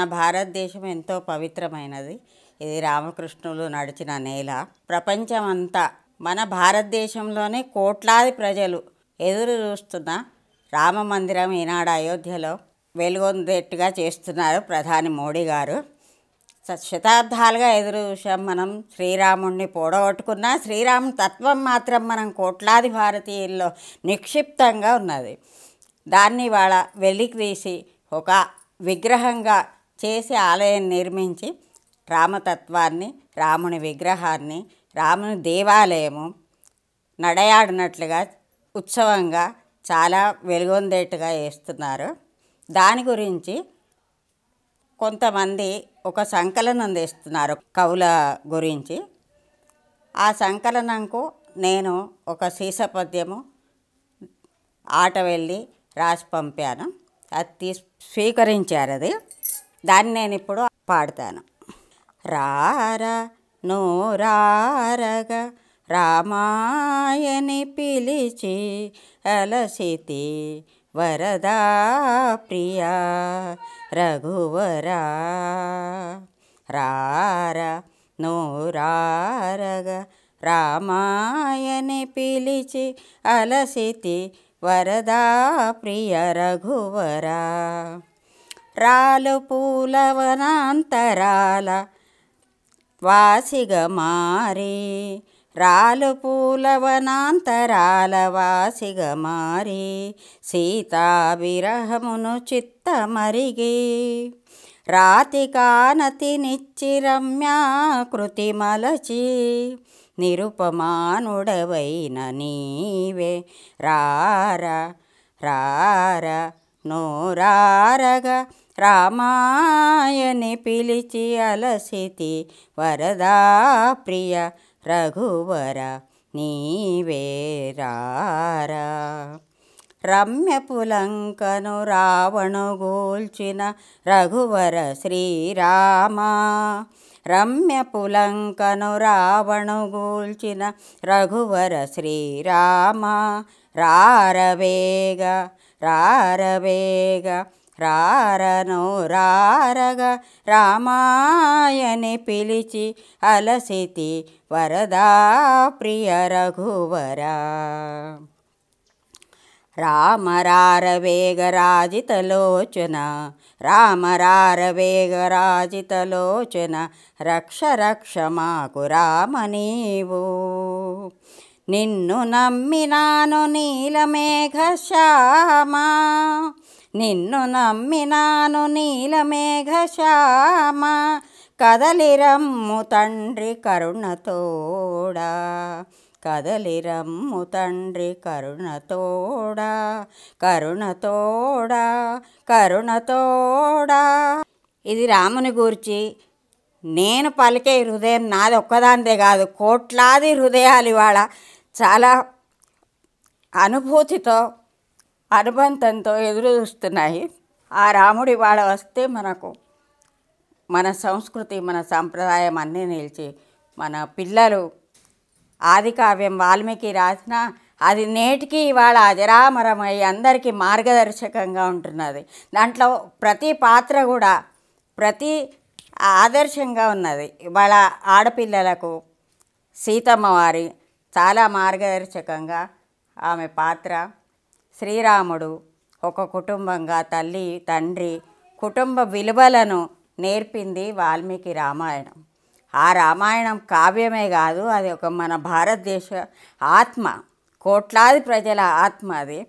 మన భారతదేశం ఎంతో పవిత్రమైనది ఇది రామకృష్ణులు నడిచిన నేల ప్రపంచమంతా మన భారతదేశంలోనే కోట్లాది ప్రజలు ఎదురు చూస్తున్న రామ మందిరం ఈనాడు అయోధ్యలో వెలుగొందేట్టుగా చేస్తున్నారు ప్రధాని మోడీ గారు శతాబ్దాలుగా ఎదురు చూసాం మనం శ్రీరాముణ్ణి పొడగొట్టుకున్నా శ్రీరాము తత్వం మాత్రం మనం కోట్లాది భారతీయుల్లో నిక్షిప్తంగా ఉన్నది దాన్ని వాళ్ళ వెలికి తీసి ఒక విగ్రహంగా చేసి ఆలయం నిర్మించి రామతత్వాన్ని రాముని విగ్రహాన్ని రాముని దేవాలయము నడయాడినట్లుగా ఉత్సవంగా చాలా వెలుగొందేట్టుగా వేస్తున్నారు దాని గురించి కొంతమంది ఒక సంకలనం తెస్తున్నారు కవుల గురించి ఆ సంకలనంకు నేను ఒక సీసపద్యము ఆట వెళ్ళి రాసి పంపాను అది స్వీకరించారు అది దాన్ని నేను ఇప్పుడు పాడతాను నో నోరారగా రామాయని పిలిచి అలసితి వరదా ప్రియా రఘువరా రార నోరారగా రామాయని పిలిచి అలసితి వరదా ప్రియ రఘువరా రాలు పూలవనాంతరాల వాసిగ మారే రాలు పూలవనాంతరాల వాసిగ మారి సీతా విరహమును చిత్తమరిగి రాతి కానతినిచ్చి రమ్యా కృతిమలచి నిరుపమానుడవైన నీవే రార రార నోరారగా रामायणे पिलिचि अलसिति प्रिय रघुवर नीवेरार रम्यपुलङ्कनु रावणगोल्चिन रघुवर श्रीराम रम्यपुलङ्कनु रावणगोल्चिन रघुवर श्रीराम रारवेग रारवेग रारो रारग रामायने पिलिचि अलसिति वरदा प्रिय रघुवरा रामरारवेगराजितलोचन रामरारवेगराजितलोचन रक्ष रक्ष माकु राम नीव निन्नु नम्मिनानुलमेघश्यामा నిన్ను నమ్మినాను శ్యామ కదలిరమ్ము తండ్రి కరుణతోడా కదలిరమ్ము తండ్రి కరుణతోడా కరుణతోడా కరుణతోడా ఇది రాముని గూర్చి నేను పలికే హృదయం నాది ఒక్కదాంతే కాదు కోట్లాది హృదయాలు ఇవాళ చాలా అనుభూతితో అనుబంధంతో ఎదురు చూస్తున్నాయి ఆ రాముడి వాళ్ళ వస్తే మనకు మన సంస్కృతి మన సాంప్రదాయం అన్నీ నిలిచి మన పిల్లలు ఆది కావ్యం వాల్మీకి రాసిన అది నేటికి ఇవాళ అజరామరమై అందరికీ మార్గదర్శకంగా ఉంటున్నది దాంట్లో ప్రతి పాత్ర కూడా ప్రతి ఆదర్శంగా ఉన్నది ఇవాళ ఆడపిల్లలకు సీతమ్మవారి చాలా మార్గదర్శకంగా ఆమె పాత్ర శ్రీరాముడు ఒక కుటుంబంగా తల్లి తండ్రి కుటుంబ విలువలను నేర్పింది వాల్మీకి రామాయణం ఆ రామాయణం కావ్యమే కాదు అది ఒక మన భారతదేశ ఆత్మ కోట్లాది ప్రజల ఆత్మ అది